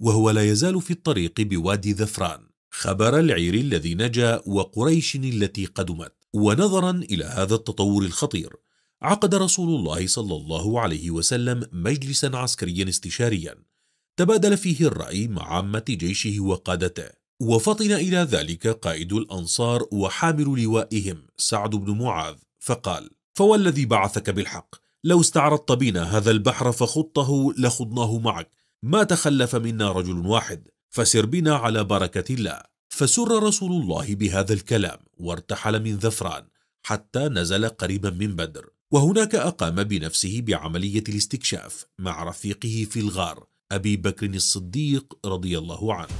وهو لا يزال في الطريق بوادي ذفران خبر العير الذي نجا وقريش التي قدمت ونظرا إلى هذا التطور الخطير عقد رسول الله صلى الله عليه وسلم مجلسا عسكريا استشاريا تبادل فيه الرأي مع عامة جيشه وقادته وفطن إلى ذلك قائد الأنصار وحامل لوائهم سعد بن معاذ فقال فوالذي بعثك بالحق لو استعرضت بنا هذا البحر فخطه لخضناه معك ما تخلف منا رجل واحد فسر بنا على بركة الله فسر رسول الله بهذا الكلام وارتحل من ذفران حتى نزل قريبا من بدر وهناك أقام بنفسه بعملية الاستكشاف مع رفيقه في الغار أبي بكر الصديق رضي الله عنه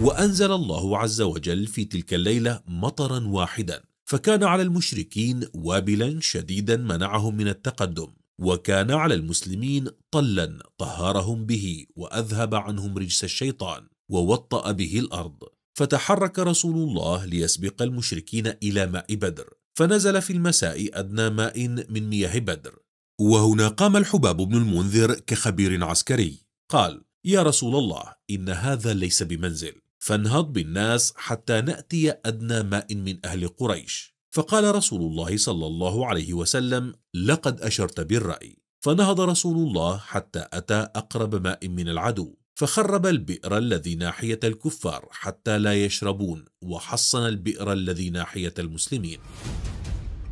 وأنزل الله عز وجل في تلك الليلة مطرا واحدا فكان على المشركين وابلا شديدا منعهم من التقدم وكان على المسلمين طلا طهرهم به وأذهب عنهم رجس الشيطان ووطأ به الأرض فتحرك رسول الله ليسبق المشركين إلى ماء بدر فنزل في المساء أدنى ماء من مياه بدر وهنا قام الحباب بن المنذر كخبير عسكري قال يا رسول الله إن هذا ليس بمنزل فانهض بالناس حتى نأتي أدنى ماء من أهل قريش فقال رسول الله صلى الله عليه وسلم لقد أشرت بالرأي فنهض رسول الله حتى أتى أقرب ماء من العدو فخرب البئر الذي ناحية الكفار حتى لا يشربون وحصن البئر الذي ناحية المسلمين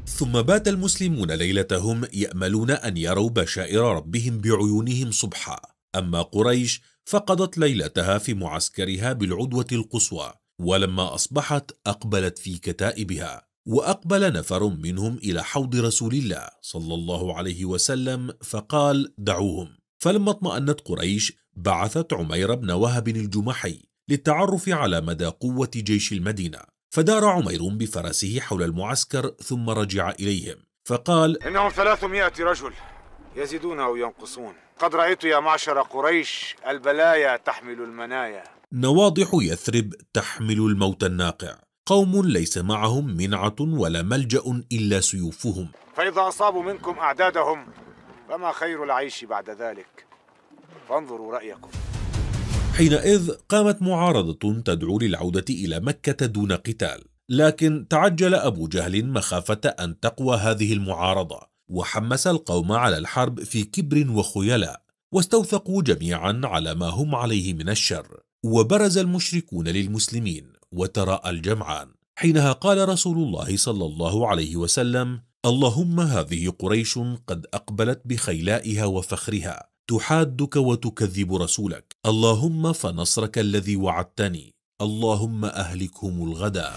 ثم بات المسلمون ليلتهم يأملون أن يروا بشائر ربهم بعيونهم صبحا أما قريش فقضت ليلتها في معسكرها بالعدوة القصوى ولما أصبحت أقبلت في كتائبها وأقبل نفر منهم إلى حوض رسول الله صلى الله عليه وسلم فقال دعوهم فلما اطمأنت قريش بعثت عمير بن وهب الجمحي للتعرف على مدى قوة جيش المدينة فدار عمير بفرسه حول المعسكر ثم رجع إليهم فقال إنهم ثلاثمائة رجل يزيدون أو ينقصون قد رأيت يا معشر قريش البلايا تحمل المنايا نواضح يثرب تحمل الموت الناقع قوم ليس معهم منعة ولا ملجأ إلا سيوفهم فإذا أصابوا منكم أعدادهم فما خير العيش بعد ذلك فانظروا رأيكم حينئذ قامت معارضة تدعو للعودة إلى مكة دون قتال لكن تعجل أبو جهل مخافة أن تقوى هذه المعارضة وحمس القوم على الحرب في كبر وخيلاء واستوثقوا جميعا على ما هم عليه من الشر وبرز المشركون للمسلمين وتراءى الجمعان حينها قال رسول الله صلى الله عليه وسلم اللهم هذه قريش قد أقبلت بخيلائها وفخرها تحادك وتكذب رسولك اللهم فنصرك الذي وعدتني اللهم أهلكهم الغدا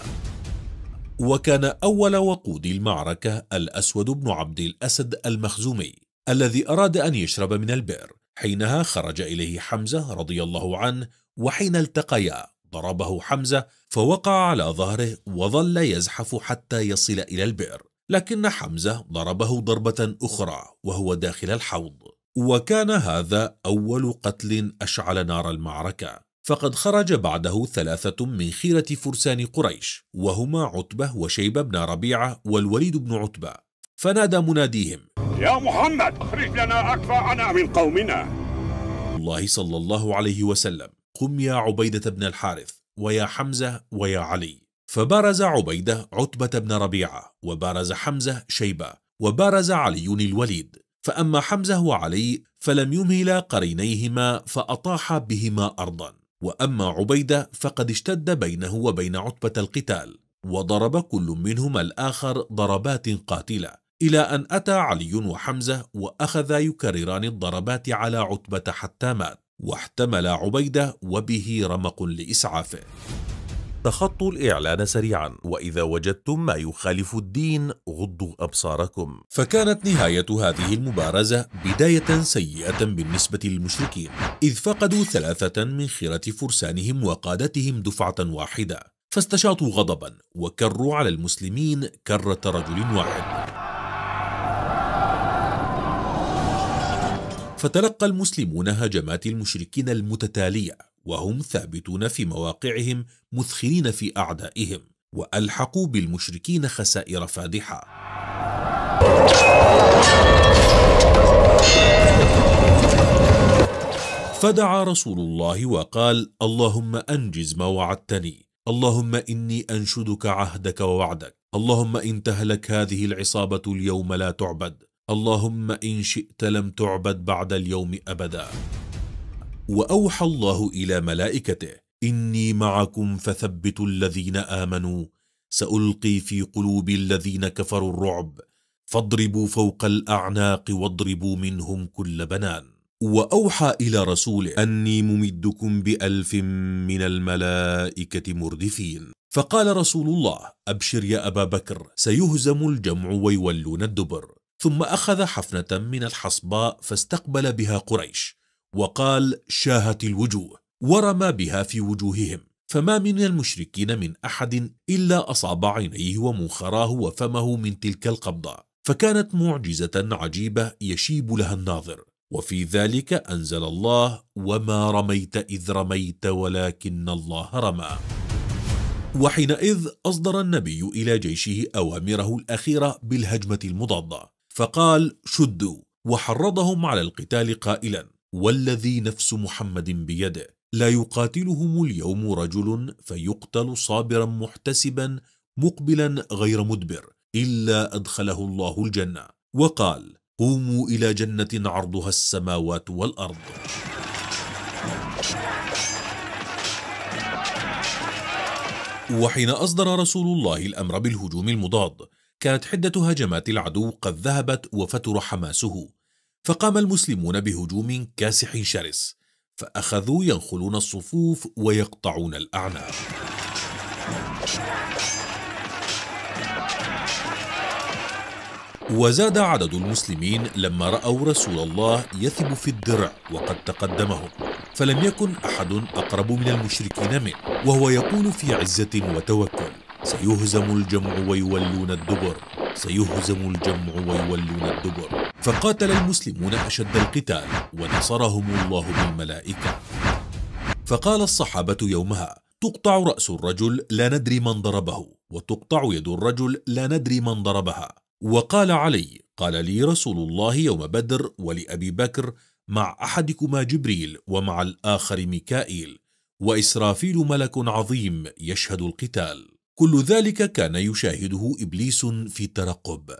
وكان أول وقود المعركة الأسود بن عبد الأسد المخزومي الذي أراد أن يشرب من البئر حينها خرج إليه حمزة رضي الله عنه وحين التقيا ضربه حمزة فوقع على ظهره وظل يزحف حتى يصل إلى البئر لكن حمزة ضربه ضربة أخرى وهو داخل الحوض وكان هذا أول قتل أشعل نار المعركة فقد خرج بعده ثلاثة من خيرة فرسان قريش وهما عتبة وشيبة بن ربيعة والوليد بن عتبة فنادى مناديهم يا محمد اخرج لنا أكفاءنا من قومنا الله صلى الله عليه وسلم قم يا عبيدة بن الحارث ويا حمزة ويا علي فبارز عبيدة عتبة بن ربيعة وبارز حمزة شيبة وبارز علي الوليد فأما حمزة وعلي فلم يمهلا قرينيهما فأطاح بهما أرضا وأما عبيدة فقد اشتد بينه وبين عتبة القتال وضرب كل منهما الآخر ضربات قاتلة إلى أن أتى علي وحمزة وأخذا يكرران الضربات على عتبة حتى مات واحتمل عبيدة وبه رمق لإسعافه تخطوا الإعلان سريعا وإذا وجدتم ما يخالف الدين غضوا أبصاركم فكانت نهاية هذه المبارزة بداية سيئة بالنسبة للمشركين إذ فقدوا ثلاثة من خيرة فرسانهم وقادتهم دفعة واحدة فاستشاطوا غضبا وكروا على المسلمين كرة رجل واحد فتلقى المسلمون هجمات المشركين المتتالية وهم ثابتون في مواقعهم مثخرين في أعدائهم وألحقوا بالمشركين خسائر فادحة فدعا رسول الله وقال اللهم أنجز ما وعدتني اللهم إني أنشدك عهدك ووعدك اللهم إن تهلك هذه العصابة اليوم لا تعبد اللهم إن شئت لم تعبد بعد اليوم أبدا وأوحى الله إلى ملائكته إني معكم فثبتوا الذين آمنوا سألقي في قلوب الذين كفروا الرعب فاضربوا فوق الأعناق واضربوا منهم كل بنان وأوحى إلى رسوله أني ممدكم بألف من الملائكة مردفين فقال رسول الله أبشر يا أبا بكر سيهزم الجمع ويولون الدبر ثم أخذ حفنة من الحصباء فاستقبل بها قريش وقال شاهت الوجوه ورمى بها في وجوههم فما من المشركين من أحد إلا أصاب عينيه ومنخراه وفمه من تلك القبضة فكانت معجزة عجيبة يشيب لها الناظر وفي ذلك أنزل الله وما رميت إذ رميت ولكن الله رمى وحينئذ أصدر النبي إلى جيشه أوامره الأخيرة بالهجمة المضادة فقال شدوا وحرضهم على القتال قائلا والذي نفس محمد بيده لا يقاتلهم اليوم رجل فيقتل صابرا محتسبا مقبلا غير مدبر إلا أدخله الله الجنة وقال قوموا إلى جنة عرضها السماوات والأرض وحين أصدر رسول الله الأمر بالهجوم المضاد كانت حدة هجمات العدو قد ذهبت وفتر حماسه فقام المسلمون بهجوم كاسح شرس فأخذوا ينخلون الصفوف ويقطعون الأعناق وزاد عدد المسلمين لما رأوا رسول الله يثب في الدرع وقد تقدمهم فلم يكن أحد أقرب من المشركين منه وهو يقول في عزة وتوكل سيهزم الجمع ويولون الدبر سيهزم الجمع ويولون الدبر فقاتل المسلمون أشد القتال ونصرهم الله بالملائكة فقال الصحابة يومها تقطع رأس الرجل لا ندري من ضربه وتقطع يد الرجل لا ندري من ضربها وقال علي قال لي رسول الله يوم بدر ولأبي بكر مع أحدكما جبريل ومع الآخر ميكائيل وإسرافيل ملك عظيم يشهد القتال كل ذلك كان يشاهده إبليس في الترقب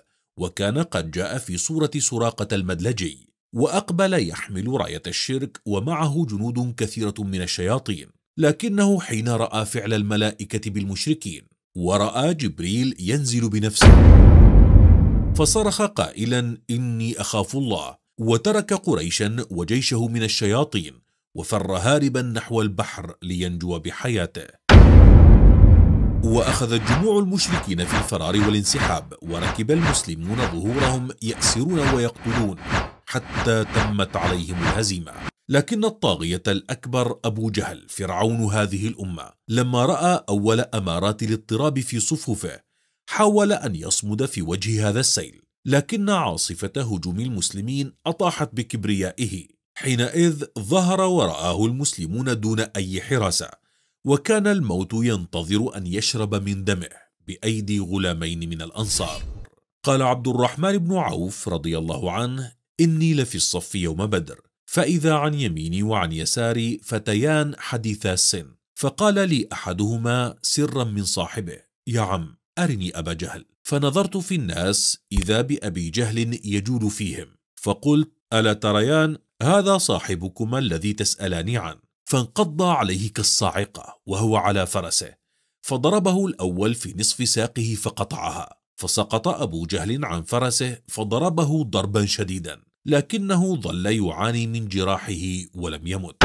وكان قد جاء في صورة سراقة المدلجي وأقبل يحمل راية الشرك ومعه جنود كثيرة من الشياطين لكنه حين رأى فعل الملائكة بالمشركين ورأى جبريل ينزل بنفسه فصرخ قائلا إني أخاف الله وترك قريشا وجيشه من الشياطين وفر هاربا نحو البحر لينجو بحياته وأخذ جموع المشركين في الفرار والانسحاب وركب المسلمون ظهورهم يأسرون ويقتلون حتى تمت عليهم الهزيمة لكن الطاغية الأكبر أبو جهل فرعون هذه الأمة لما رأى أول أمارات الاضطراب في صفوفه حاول أن يصمد في وجه هذا السيل لكن عاصفة هجوم المسلمين أطاحت بكبريائه حينئذ ظهر ورآه المسلمون دون أي حراسة وكان الموت ينتظر أن يشرب من دمه بأيدي غلامين من الأنصار قال عبد الرحمن بن عوف رضي الله عنه إني لفي الصف يوم بدر فإذا عن يميني وعن يساري فتيان حديثا السن فقال لي أحدهما سرا من صاحبه يا عم أرني أبا جهل فنظرت في الناس إذا بأبي جهل يجول فيهم فقلت ألا تريان هذا صاحبكما الذي تسألان عنه فانقض عليه كالصاعقة وهو على فرسه فضربه الأول في نصف ساقه فقطعها فسقط أبو جهل عن فرسه فضربه ضربا شديدا لكنه ظل يعاني من جراحه ولم يمت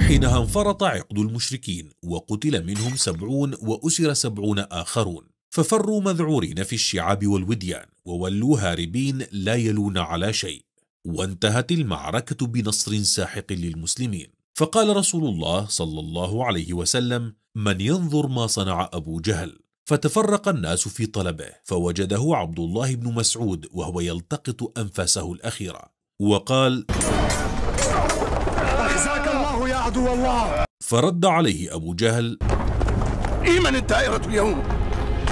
حينها انفرط عقد المشركين وقتل منهم سبعون وأسر سبعون آخرون ففروا مذعورين في الشعاب والوديان وولوا هاربين لا يلون على شيء وانتهت المعركة بنصر ساحق للمسلمين فقال رسول الله صلى الله عليه وسلم من ينظر ما صنع أبو جهل فتفرق الناس في طلبه فوجده عبد الله بن مسعود وهو يلتقط أنفاسه الأخيرة وقال أخزاك الله يا عدو الله فرد عليه أبو جهل إيمن الدائرة اليوم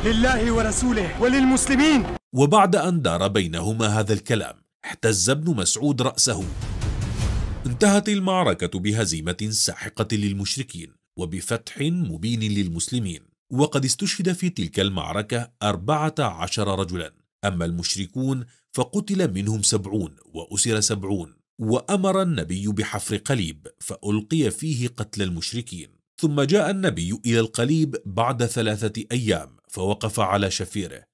لله ورسوله وللمسلمين وبعد أن دار بينهما هذا الكلام احتز ابن مسعود رأسه انتهت المعركة بهزيمة ساحقة للمشركين وبفتح مبين للمسلمين وقد استشهد في تلك المعركة أربعة عشر رجلا أما المشركون فقتل منهم سبعون وأسر سبعون وأمر النبي بحفر قليب فألقي فيه قتل المشركين ثم جاء النبي إلى القليب بعد ثلاثة أيام فوقف على شفيره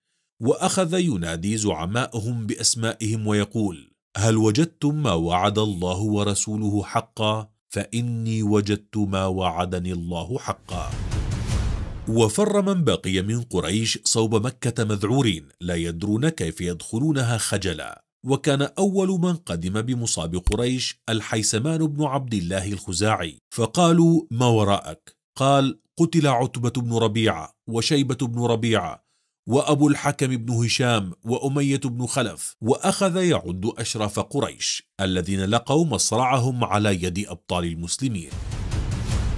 وأخذ ينادي زعماءهم بأسمائهم ويقول هل وجدتم ما وعد الله ورسوله حقا فاني وجدت ما وعدني الله حقا وفر من بقي من قريش صوب مكه مذعورين لا يدرون كيف يدخلونها خجلا وكان أول من قدم بمصاب قريش الحيسمان بن عبد الله الخزاعي فقالوا ما وراءك قال قتل عتبة بن ربيعة وشيبة بن ربيعة وأبو الحكم بن هشام وأمية بن خلف وأخذ يعد أشراف قريش الذين لقوا مصرعهم على يد أبطال المسلمين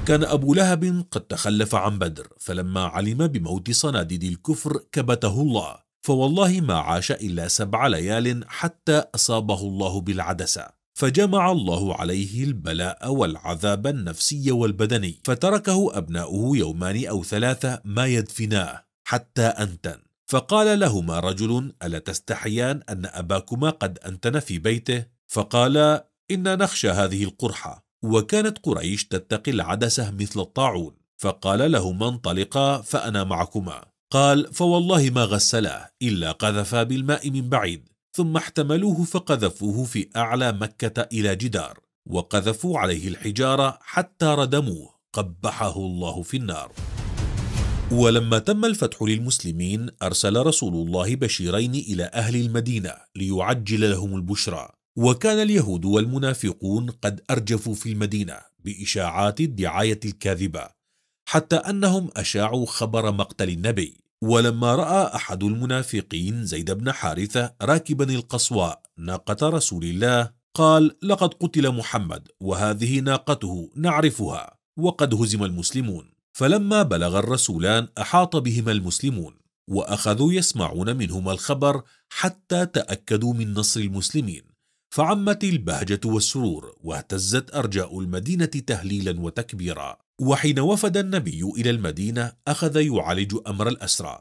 كان أبو لهب قد تخلف عن بدر فلما علم بموت صناديد الكفر كبته الله فوالله ما عاش إلا سبع ليال حتى أصابه الله بالعدسة فجمع الله عليه البلاء والعذاب النفسي والبدني فتركه أبناؤه يومان أو ثلاثة ما يدفناه حتى أنتن فقال لهما رجل ألا تستحيان أن أباكما قد أنتن في بيته فقال إنا نخشى هذه القرحة وكانت قريش تتقي العدسة مثل الطاعون فقال لهما انطلقا فأنا معكما قال فوالله ما غسلاه إلا قذفا بالماء من بعيد ثم احتملوه فقذفوه في أعلى مكة إلى جدار وقذفوا عليه الحجارة حتى ردموه قبحه الله في النار ولما تم الفتح للمسلمين أرسل رسول الله بشيرين إلى أهل المدينة ليعجل لهم البشرى وكان اليهود والمنافقون قد أرجفوا في المدينة بإشاعات الدعاية الكاذبة حتى أنهم أشاعوا خبر مقتل النبي ولما رأى أحد المنافقين زيد بن حارثة راكبا القصواء ناقة رسول الله قال لقد قتل محمد وهذه ناقته نعرفها وقد هزم المسلمون فلما بلغ الرسولان أحاط بهما المسلمون وأخذوا يسمعون منهما الخبر حتى تأكدوا من نصر المسلمين فعمت البهجة والسرور واهتزت أرجاء المدينة تهليلا وتكبيرا وحين وفد النبي إلى المدينة أخذ يعالج أمر الأسرى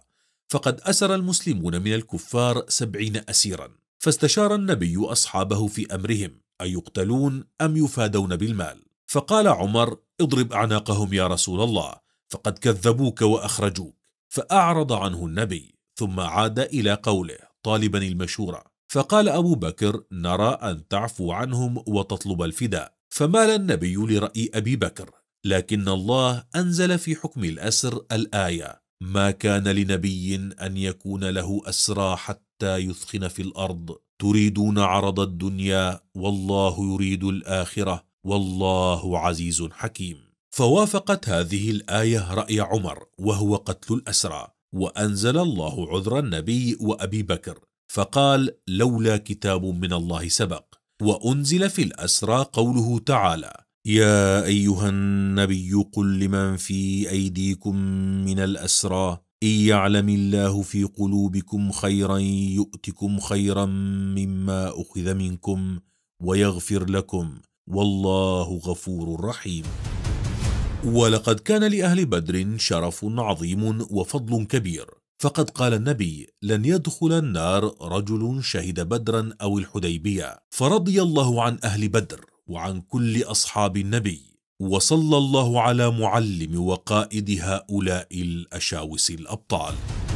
فقد أسر المسلمون من الكفار سبعين أسيرا فاستشار النبي أصحابه في أمرهم أيقتلون أم يفادون بالمال فقال عمر اضرب أعناقهم يا رسول الله فقد كذبوك وأخرجوك فأعرض عنه النبي ثم عاد إلى قوله طالبا المشورة فقال أبو بكر نرى أن تعفو عنهم وتطلب الفداء فمال النبي لرأي أبي بكر لكن الله أنزل في حكم الأسر الآية ما كان لنبي أن يكون له أسرى حتى يثخن في الأرض تريدون عرض الدنيا والله يريد الآخرة والله عزيز حكيم فوافقت هذه الآية رأي عمر وهو قتل الأسرى وأنزل الله عذر النبي وأبي بكر فقال لولا كتاب من الله سبق وأنزل في الأسرى قوله تعالى يا أيها النبي قل لمن في أيديكم من الأسرى إن يعلم الله في قلوبكم خيرا يؤتكم خيرا مما أخذ منكم ويغفر لكم والله غفور رحيم ولقد كان لأهل بدر شرف عظيم وفضل كبير فقد قال النبي لن يدخل النار رجل شهد بدرا أو الحديبية فرضي الله عن أهل بدر وعن كل أصحاب النبي وصلى الله على معلم وقائد هؤلاء الأشاوس الأبطال